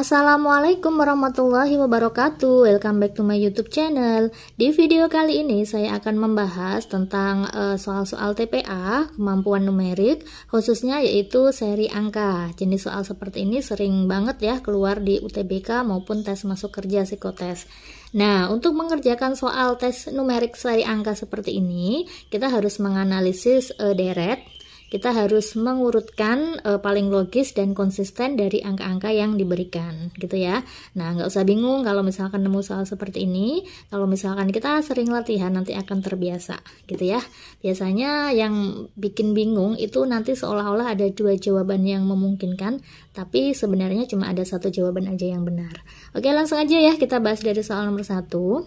Assalamualaikum warahmatullahi wabarakatuh Welcome back to my youtube channel Di video kali ini saya akan membahas tentang eh, soal-soal uh, TPA Kemampuan numerik khususnya yaitu seri angka Jenis soal seperti ini sering banget ya keluar di UTBK maupun tes masuk kerja psikotes Nah, untuk mengerjakan soal tes numerik seri angka seperti ini, kita harus menganalisis uh, deret, kita harus mengurutkan e, paling logis dan konsisten dari angka-angka yang diberikan, gitu ya. Nah, nggak usah bingung kalau misalkan nemu soal seperti ini. Kalau misalkan kita sering latihan, nanti akan terbiasa, gitu ya. Biasanya yang bikin bingung itu nanti seolah-olah ada dua jawaban yang memungkinkan, tapi sebenarnya cuma ada satu jawaban aja yang benar. Oke, langsung aja ya kita bahas dari soal nomor satu.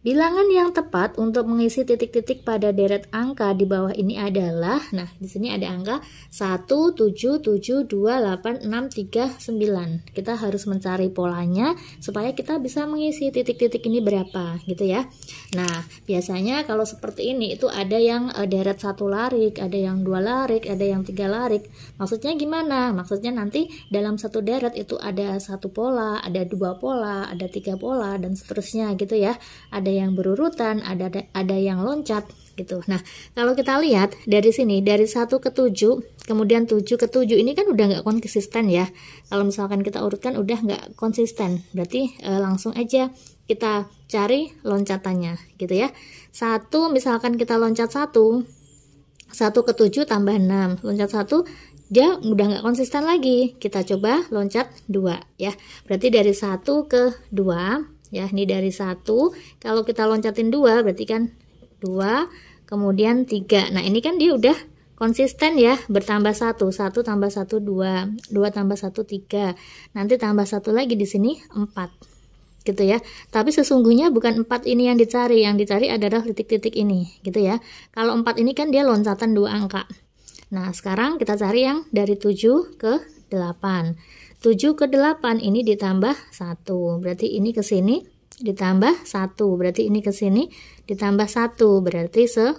Bilangan yang tepat untuk mengisi titik-titik pada deret angka di bawah ini adalah nah di sini ada angka 9 Kita harus mencari polanya supaya kita bisa mengisi titik-titik ini berapa gitu ya. Nah, biasanya kalau seperti ini itu ada yang eh, deret satu larik, ada yang dua larik, ada yang tiga larik. Maksudnya gimana? Maksudnya nanti dalam satu deret itu ada satu pola, ada dua pola, ada tiga pola dan seterusnya gitu ya. Ada ada yang berurutan, ada ada yang loncat gitu. Nah, kalau kita lihat dari sini dari 1 ke 7, kemudian 7 ke 7 ini kan udah nggak konsisten ya. Kalau misalkan kita urutkan udah nggak konsisten, berarti e, langsung aja kita cari loncatannya gitu ya. 1 misalkan kita loncat 1 1 ke 7 tambah 6 loncat 1 dia udah nggak konsisten lagi. Kita coba loncat 2 ya. Berarti dari 1 ke 2 ya ini dari satu kalau kita loncatin dua berarti kan dua kemudian tiga nah ini kan dia udah konsisten ya bertambah satu satu tambah satu dua dua tambah satu tiga nanti tambah satu lagi di sini empat gitu ya tapi sesungguhnya bukan empat ini yang dicari yang dicari adalah titik-titik ini gitu ya kalau empat ini kan dia loncatan dua angka nah sekarang kita cari yang dari tujuh ke delapan. 7 ke 8 ini ditambah 1. Berarti ini ke sini ditambah 1. Berarti ini ke sini ditambah 1. Berarti 10.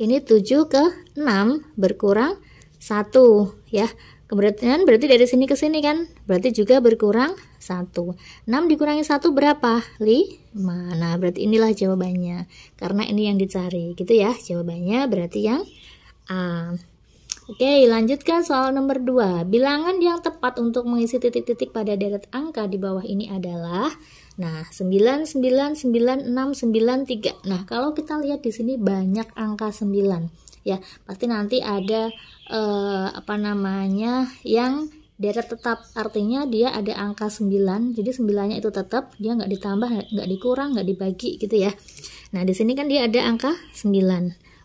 Ini 7 ke 6 berkurang 1 ya. Kemudian berarti dari sini ke sini kan? Berarti juga berkurang 1. 6 dikurangi 1 berapa? 5. Nah, berarti inilah jawabannya. Karena ini yang dicari gitu ya. Jawabannya berarti yang A. Oke, lanjutkan soal nomor 2. Bilangan yang tepat untuk mengisi titik-titik pada deret angka di bawah ini adalah Nah, 999693. Nah, kalau kita lihat di sini banyak angka 9. Ya, pasti nanti ada eh, apa namanya yang deret tetap artinya dia ada angka 9 jadi 9 nya itu tetap dia nggak ditambah nggak dikurang nggak dibagi gitu ya nah di sini kan dia ada angka 9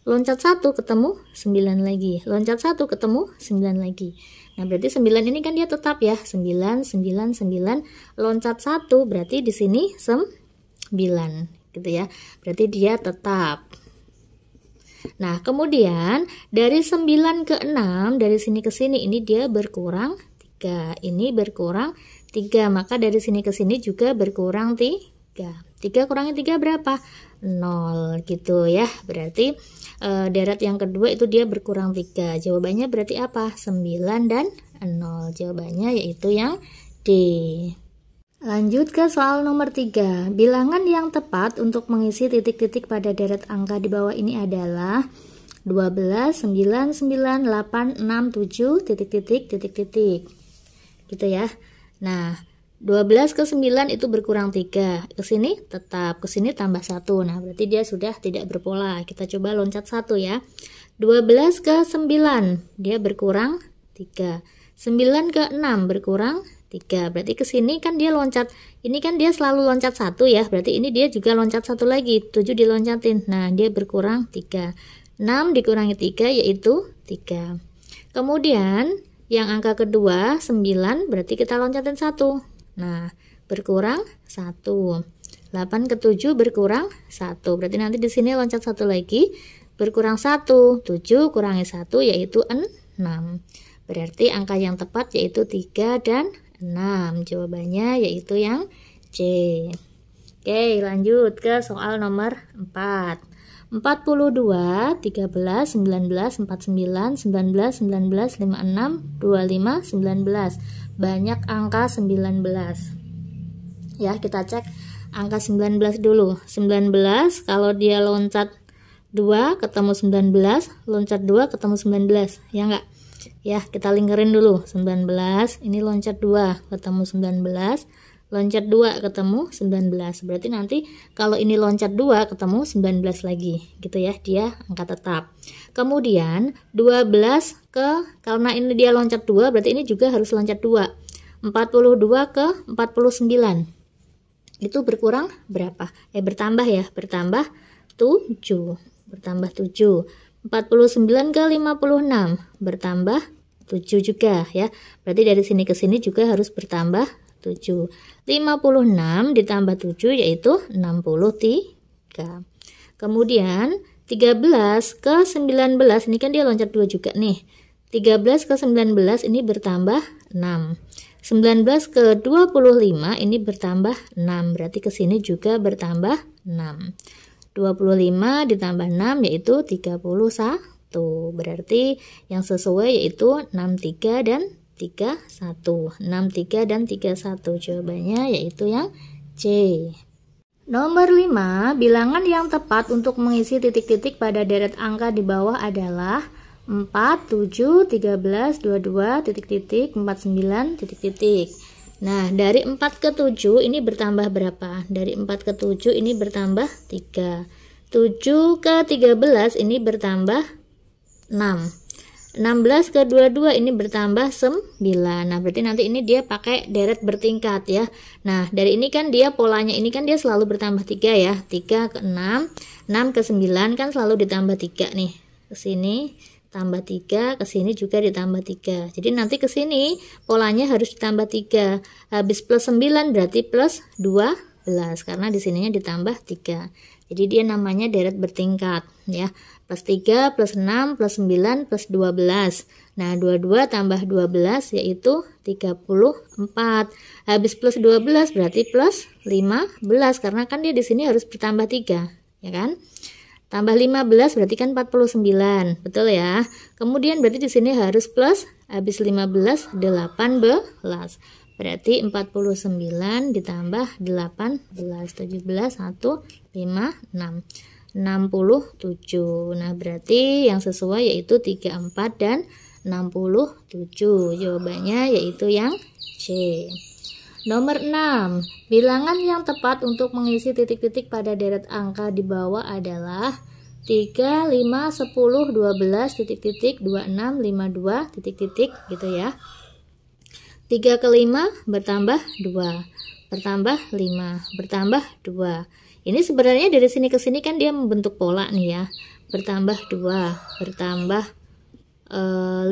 loncat satu ketemu sembilan lagi, loncat satu ketemu sembilan lagi. Nah, berarti sembilan ini kan dia tetap ya, sembilan sembilan sembilan, loncat satu berarti di sini 9 gitu ya. Berarti dia tetap. Nah, kemudian dari sembilan ke enam dari sini ke sini ini dia berkurang tiga, ini berkurang tiga, maka dari sini ke sini juga berkurang tiga. 3 kurangi 3 berapa? 0 gitu ya. Berarti e, eh, deret yang kedua itu dia berkurang 3. Jawabannya berarti apa? 9 dan 0. Jawabannya yaitu yang D. Lanjut ke soal nomor 3. Bilangan yang tepat untuk mengisi titik-titik pada deret angka di bawah ini adalah 12, 9, 9, 8, 6, 7, titik-titik, titik-titik. Gitu ya. Nah, 12 ke 9 itu berkurang 3. Ke sini tetap, ke sini tambah 1. Nah, berarti dia sudah tidak berpola. Kita coba loncat 1 ya. 12 ke 9, dia berkurang 3. 9 ke 6 berkurang 3. Berarti ke sini kan dia loncat. Ini kan dia selalu loncat 1 ya. Berarti ini dia juga loncat 1 lagi. 7 diloncatin. Nah, dia berkurang 3. 6 dikurangi 3 yaitu 3. Kemudian yang angka kedua 9 berarti kita loncatin 1 Nah, berkurang 1. 8 ke 7 berkurang 1. Berarti nanti di sini loncat satu lagi, berkurang 1. 7 kurangi 1 yaitu 6. Berarti angka yang tepat yaitu 3 dan 6. Jawabannya yaitu yang C. Oke, lanjut ke soal nomor 4. 42, 13, 19, 49, 19, 19, 56, 25, 19. Banyak angka 19. Ya, kita cek angka 19 dulu. 19 kalau dia loncat 2 ketemu 19, loncat 2 ketemu 19, ya enggak? Ya, kita lingkarin dulu. 19, ini loncat 2 ketemu 19, loncat 2 ketemu 19 berarti nanti kalau ini loncat 2 ketemu 19 lagi gitu ya dia angka tetap kemudian 12 ke karena ini dia loncat 2 berarti ini juga harus loncat 2 42 ke 49 itu berkurang berapa eh bertambah ya bertambah 7 bertambah 7 49 ke 56 bertambah 7 juga ya berarti dari sini ke sini juga harus bertambah 7. 56 ditambah 7 yaitu 63. Kemudian 13 ke 19 ini kan dia loncat 2 juga nih. 13 ke 19 ini bertambah 6. 19 ke 25 ini bertambah 6. Berarti ke sini juga bertambah 6. 25 ditambah 6 yaitu 31. Berarti yang sesuai yaitu 63 dan 3-1 6-3 dan 31 jawabannya yaitu yang C Nomor 5, bilangan yang tepat untuk mengisi titik-titik pada deret angka di bawah adalah 4, 7, 13, 22, titik-titik, 49, titik-titik. Nah, dari 4 ke 7 ini bertambah berapa? Dari 4 ke 7 ini bertambah 3. 7 ke 13 ini bertambah 6. 16 ke 22 ini bertambah 9. Nah, berarti nanti ini dia pakai deret bertingkat ya. Nah, dari ini kan dia polanya ini kan dia selalu bertambah 3 ya. 3 ke 6, 6 ke 9 kan selalu ditambah 3 nih. Ke sini tambah 3, ke sini juga ditambah 3. Jadi nanti ke sini polanya harus ditambah 3. Habis plus 9 berarti plus 12 karena di sininya ditambah 3. Jadi dia namanya deret bertingkat ya plus 3, plus 6, plus 9, plus 12. Nah, 22 tambah 12 yaitu 34. Habis plus 12 berarti plus 15, karena kan dia di sini harus bertambah 3, ya kan? Tambah 15 berarti kan 49, betul ya? Kemudian berarti di sini harus plus, habis 15, 18. Berarti 49 ditambah 18, 17, 1, 5, 6. 67. Nah, berarti yang sesuai yaitu 34 dan 67. Jawabannya yaitu yang C. Nomor 6. Bilangan yang tepat untuk mengisi titik-titik pada deret angka di bawah adalah 3, 5, 10, 12, titik-titik, 26, 52, titik-titik gitu ya. 3 ke 5 bertambah 2 bertambah 5, bertambah 2. Ini sebenarnya dari sini ke sini kan dia membentuk pola nih ya. Bertambah 2, bertambah e, eh, 5,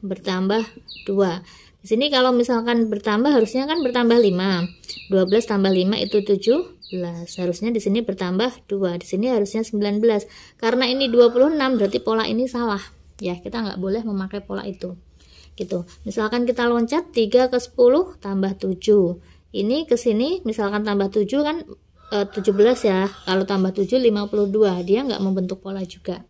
bertambah 2. Di sini kalau misalkan bertambah harusnya kan bertambah 5. 12 tambah 5 itu 17. Harusnya di sini bertambah 2, di sini harusnya 19. Karena ini 26 berarti pola ini salah. Ya, kita nggak boleh memakai pola itu gitu. Misalkan kita loncat 3 ke 10 tambah 7 ini ke sini misalkan tambah 7 kan e, eh, 17 ya kalau tambah 7 52 dia nggak membentuk pola juga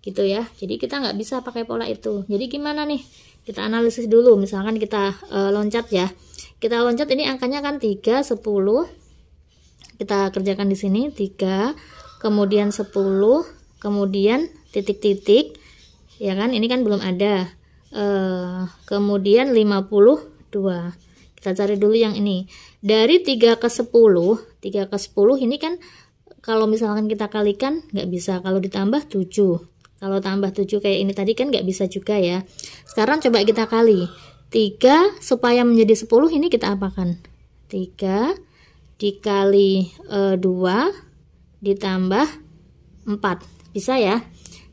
gitu ya jadi kita nggak bisa pakai pola itu jadi gimana nih kita analisis dulu misalkan kita e, loncat ya kita loncat ini angkanya kan 3 10 kita kerjakan di sini 3 kemudian 10 kemudian titik-titik ya kan ini kan belum ada e, kemudian 52 kita cari dulu yang ini. Dari 3 ke 10, 3 ke 10 ini kan kalau misalkan kita kalikan nggak bisa. Kalau ditambah 7. Kalau tambah 7 kayak ini tadi kan nggak bisa juga ya. Sekarang coba kita kali. 3 supaya menjadi 10 ini kita apakan? 3 dikali e, eh, 2 ditambah 4. Bisa ya?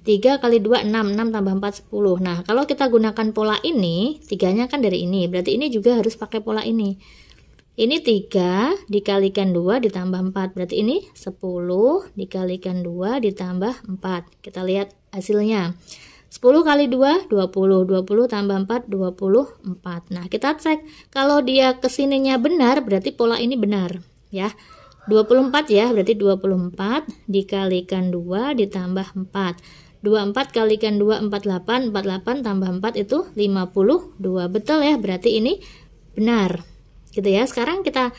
3 kali 2 6, 6 tambah 4 10. Nah, kalau kita gunakan pola ini, tiganya kan dari ini. Berarti ini juga harus pakai pola ini. Ini 3 dikalikan 2 ditambah 4. Berarti ini 10 dikalikan 2 ditambah 4. Kita lihat hasilnya. 10 kali 2 20, 20 tambah 4 24. Nah, kita cek kalau dia kesininya benar, berarti pola ini benar, ya. 24 ya, berarti 24 dikalikan 2 ditambah 4. 24 kalikan 2 48 48 tambah 4 itu 52 betul ya berarti ini benar gitu ya sekarang kita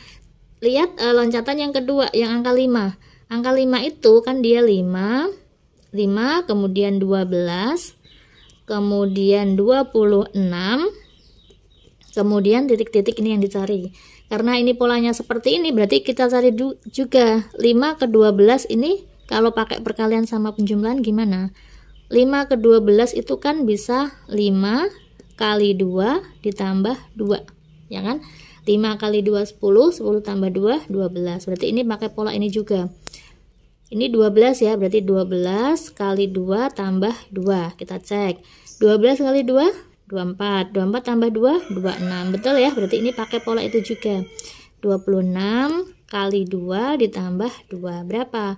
lihat e, loncatan yang kedua yang angka 5 angka 5 itu kan dia 5 5 kemudian 12 kemudian 26 kemudian titik-titik ini yang dicari karena ini polanya seperti ini berarti kita cari juga 5 ke 12 ini kalau pakai perkalian sama penjumlahan gimana? 5 ke 12 itu kan bisa 5 kali 2 ditambah 2 ya kan 5 kali 2 10 10 tambah 2 12 berarti ini pakai pola ini juga ini 12 ya berarti 12 kali 2 tambah 2 kita cek 12 kali 2 24 24 tambah 2 26 betul ya berarti ini pakai pola itu juga 26 kali 2 ditambah 2 berapa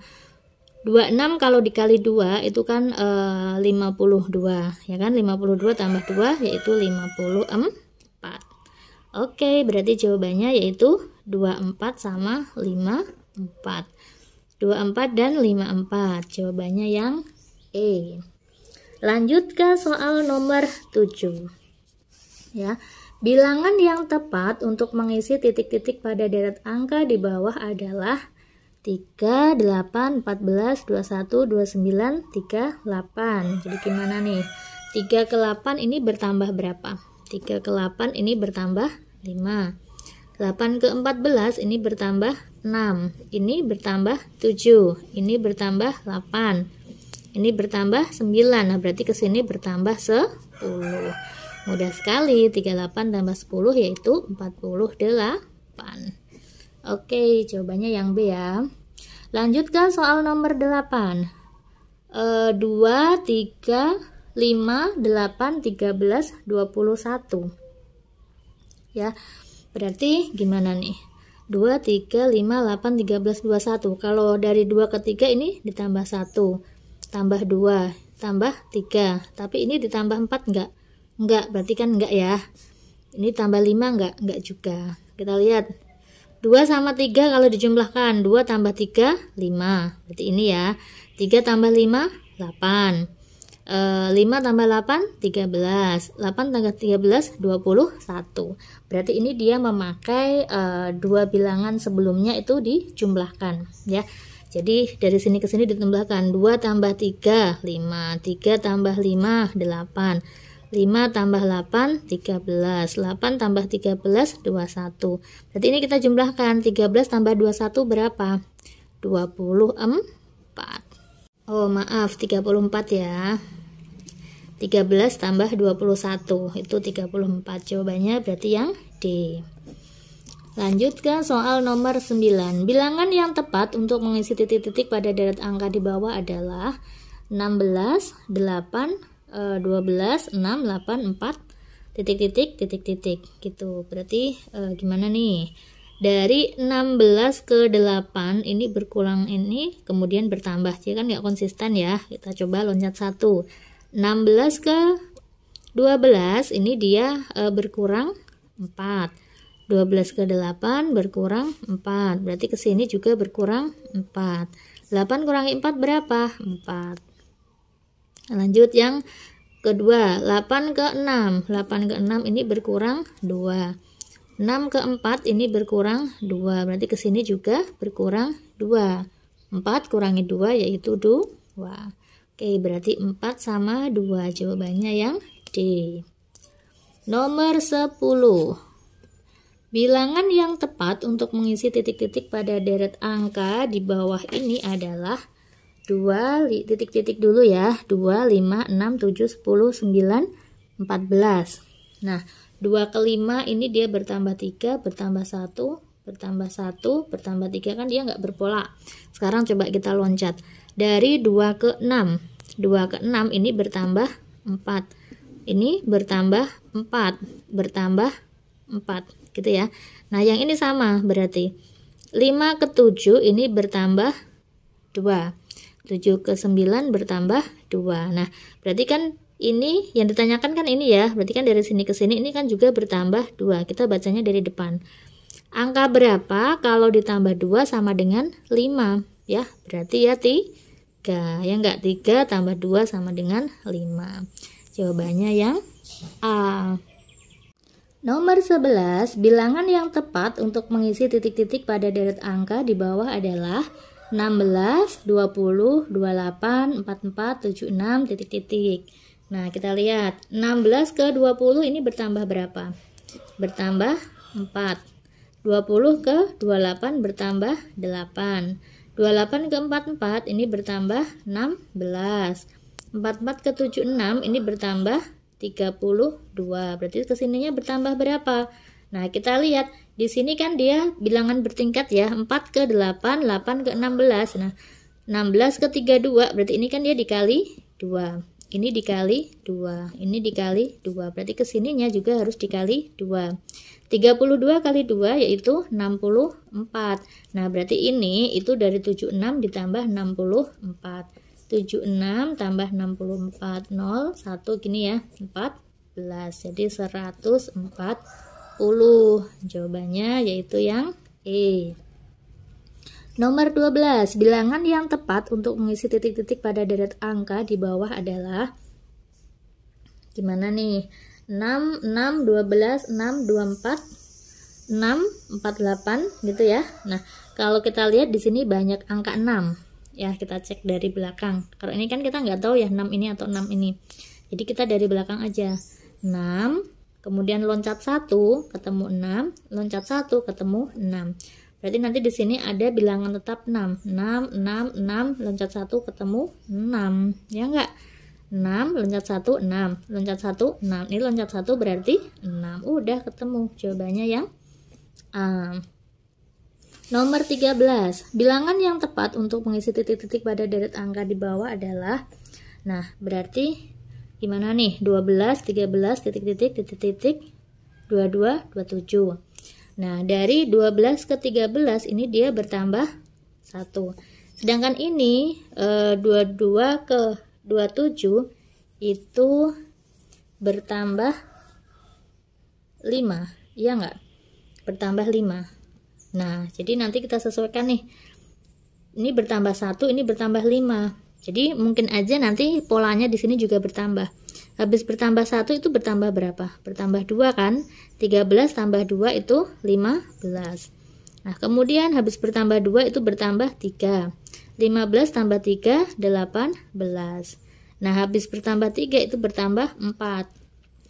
26 kalau dikali 2 itu kan e, eh, 52 ya kan 52 tambah 2 yaitu 54 oke berarti jawabannya yaitu 24 sama 54 24 dan 54 jawabannya yang E lanjut ke soal nomor 7 ya bilangan yang tepat untuk mengisi titik-titik pada deret angka di bawah adalah 3, 8, 14, 21, 29, 3, 8. Jadi gimana nih? 3 ke 8 ini bertambah berapa? 3 ke 8 ini bertambah 5. 8 ke 14 ini bertambah 6. Ini bertambah 7. Ini bertambah 8. Ini bertambah 9. Nah, berarti ke sini bertambah 10. Mudah sekali, 38 tambah 10 yaitu 48. Oke, jawabannya yang B ya. Lanjut ke soal nomor 8. E, 2, 3, 5, 8, 13, 21. Ya, berarti gimana nih? 2, 3, 5, 8, 13, 21. Kalau dari 2 ke 3 ini ditambah 1, tambah 2, tambah 3. Tapi ini ditambah 4 enggak? Enggak, berarti kan enggak ya. Ini tambah 5 enggak? Enggak juga. Kita lihat 2 sama 3 kalau dijumlahkan 2 tambah 3 5 berarti ini ya 3 tambah 5 8 e, 5 tambah 8 13 8 tambah 13 21 berarti ini dia memakai e, dua bilangan sebelumnya itu dijumlahkan ya jadi dari sini ke sini ditambahkan 2 tambah 3 5 3 tambah 5 8 5 tambah 8, 13. 8 tambah 13, 21. Berarti ini kita jumlahkan. 13 tambah 21 berapa? 24. Oh, maaf. 34 ya. 13 tambah 21. Itu 34. Jawabannya berarti yang D. Lanjut ke soal nomor 9. Bilangan yang tepat untuk mengisi titik-titik pada deret angka di bawah adalah 16, 8, 12 6 8 4 titik titik titik titik gitu berarti e, gimana nih dari 16 ke 8 ini berkurang ini kemudian bertambah jadi kan nggak konsisten ya kita coba loncat 1 16 ke 12 ini dia e, berkurang 4 12 ke 8 berkurang 4 berarti ke sini juga berkurang 4 8 kurangi 4 berapa? 4 Lanjut yang kedua, 8 ke 6. 8 ke 6 ini berkurang 2. 6 ke 4 ini berkurang 2. Berarti ke sini juga berkurang 2. 4 kurangi 2 yaitu 2. Oke, berarti 4 sama 2. Jawabannya yang D. Nomor 10. Bilangan yang tepat untuk mengisi titik-titik pada deret angka di bawah ini adalah 2 titik-titik dulu ya 2 5 6 7 10 9 14 nah 2 ke 5 ini dia bertambah 3 bertambah 1 bertambah 1 bertambah 3 kan dia nggak berpola sekarang coba kita loncat dari 2 ke 6 2 ke 6 ini bertambah 4 ini bertambah 4 bertambah 4 gitu ya nah yang ini sama berarti 5 ke 7 ini bertambah 2 7 ke 9 bertambah 2. Nah, berarti kan ini yang ditanyakan kan ini ya. Berarti kan dari sini ke sini ini kan juga bertambah 2. Kita bacanya dari depan. Angka berapa kalau ditambah 2 sama dengan 5? Ya, berarti ya 3. Ya enggak 3 tambah 2 sama dengan 5. Jawabannya yang A. Nomor 11, bilangan yang tepat untuk mengisi titik-titik pada deret angka di bawah adalah 16, 20, 28, 44, 76, titik-titik. Nah, kita lihat 16 ke 20 ini bertambah berapa? Bertambah 4. 20 ke 28 bertambah 8. 28 ke 44 ini bertambah 16. 44 ke 76 ini bertambah 32. Berarti kesininya bertambah berapa? Nah, kita lihat di sini kan dia bilangan bertingkat ya, 4 ke 8, 8 ke 16. Nah, 16 ke 32 berarti ini kan dia dikali 2. Ini dikali 2, ini dikali 2. Berarti kesininya juga harus dikali 2. 32 kali 2 yaitu 64. Nah, berarti ini itu dari 76 ditambah 64. 76 tambah 64 0 1 gini ya 14 jadi 114 Jawabannya yaitu yang E. Nomor 12, bilangan yang tepat untuk mengisi titik-titik pada deret angka di bawah adalah gimana nih? 6 6 12 6 24 6 48 gitu ya. Nah, kalau kita lihat di sini banyak angka 6. Ya, kita cek dari belakang. Kalau ini kan kita nggak tahu ya 6 ini atau 6 ini. Jadi kita dari belakang aja. 6 Kemudian loncat 1 ketemu 6, loncat 1 ketemu 6. Berarti nanti di sini ada bilangan tetap 6. 6, 6, 6, loncat 1 ketemu 6. Ya enggak? 6, loncat 1, 6. Loncat 1, 6. Ini loncat 1 berarti 6. Udah ketemu jawabannya yang A. Nomor 13. Bilangan yang tepat untuk mengisi titik-titik pada deret angka di bawah adalah Nah, berarti gimana nih 12 13 titik titik titik titik 22 27 nah dari 12 ke 13 ini dia bertambah 1 sedangkan ini e, eh, 22 ke 27 itu bertambah 5 iya enggak bertambah 5 nah jadi nanti kita sesuaikan nih ini bertambah 1 ini bertambah 5 jadi mungkin aja nanti polanya di sini juga bertambah. Habis bertambah satu itu bertambah berapa? Bertambah dua kan? 13 tambah dua itu 15. Nah, kemudian habis bertambah dua itu bertambah tiga. 15 tambah 3, 18. Nah, habis bertambah tiga itu bertambah empat.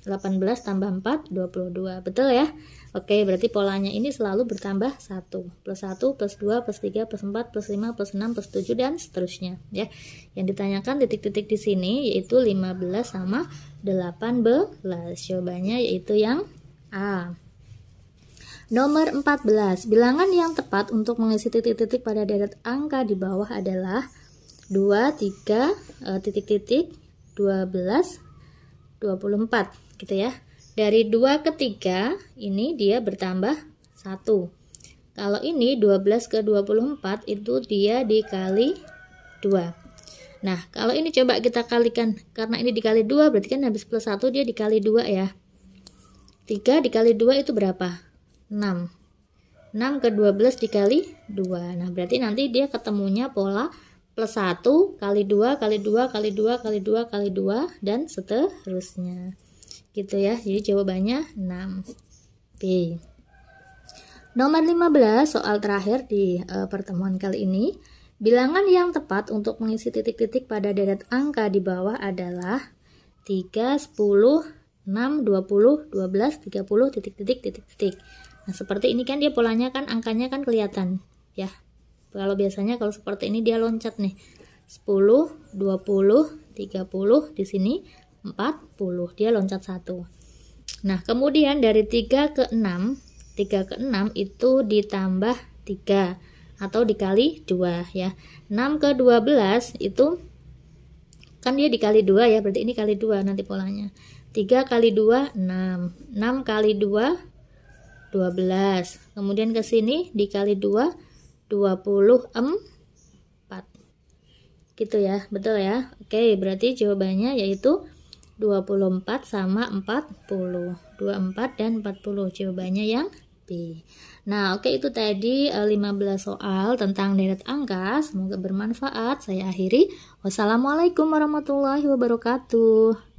18 tambah 4 22 betul ya Oke berarti polanya ini selalu bertambah 1 plus 1 plus 2 plus 3 plus 4 plus 5 plus 6 plus 7 dan seterusnya ya yang ditanyakan titik-titik di sini yaitu 15 sama 18 jawabannya yaitu yang A Nomor 14, bilangan yang tepat untuk mengisi titik-titik pada deret angka di bawah adalah 2, 3, eh, titik-titik, 12, 24 gitu ya. Dari 2 ke 3 ini dia bertambah 1. Kalau ini 12 ke 24 itu dia dikali 2. Nah, kalau ini coba kita kalikan karena ini dikali 2 berarti kan habis plus 1 dia dikali 2 ya. 3 dikali 2 itu berapa? 6. 6 ke 12 dikali 2. Nah, berarti nanti dia ketemunya pola plus 1 kali 2 kali 2 kali 2 kali 2 kali 2 dan seterusnya gitu ya jadi jawabannya 6 B nomor 15 soal terakhir di e, pertemuan kali ini bilangan yang tepat untuk mengisi titik-titik pada deret angka di bawah adalah 3, 10, 6, 20, 12, 30, titik-titik, titik-titik nah seperti ini kan dia polanya kan angkanya kan kelihatan ya kalau biasanya kalau seperti ini dia loncat nih. 10, 20, 30 di sini 40. Dia loncat satu. Nah, kemudian dari 3 ke 6, 3 ke 6 itu ditambah 3 atau dikali 2 ya. 6 ke 12 itu kan dia dikali 2 ya, berarti ini kali 2 nanti polanya. 3 kali 2 6. 6 kali 2 12. Kemudian ke sini dikali 2 24 gitu ya betul ya oke berarti jawabannya yaitu 24 sama 40 24 dan 40 jawabannya yang B nah oke itu tadi 15 eh, soal tentang deret angka semoga bermanfaat saya akhiri wassalamualaikum warahmatullahi wabarakatuh